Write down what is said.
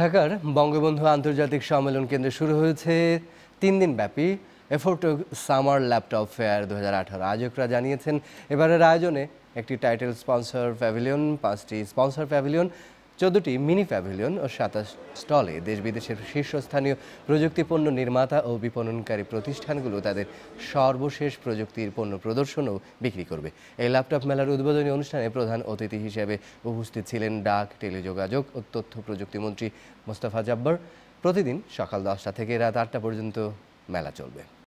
ঢাকার বঙ্গবন্ধু আন্তর্জাতিক সম্মেলন কেন্দ্রে শুরু হয়েছে তিন দিন ব্যাপী এফোর্টো সামার ল্যাপটপ ফেয়ার দু হাজার আয়োজকরা জানিয়েছেন এবারের আয়োজনে একটি টাইটেল স্পন্সর প্যাভিলিয়ন পাঁচটি স্পন্সর প্যাভিলিয়ন চোদ্দটি মিনি প্যাভিলিয়ন ও সাতাশ স্টলে দেশ বিদেশের শীর্ষস্থানীয় প্রযুক্তি পণ্য নির্মাতা ও বিপণনকারী প্রতিষ্ঠানগুলো তাদের সর্বশেষ প্রযুক্তির পণ্য প্রদর্শনও বিক্রি করবে এই ল্যাপটপ মেলার উদ্বোধনী অনুষ্ঠানে প্রধান অতিথি হিসেবে উপস্থিত ছিলেন ডাক টেলিযোগাযোগ ও তথ্য প্রযুক্তিমন্ত্রী মোস্তফা জাব্বর প্রতিদিন সকাল দশটা থেকে রাত আটটা পর্যন্ত মেলা চলবে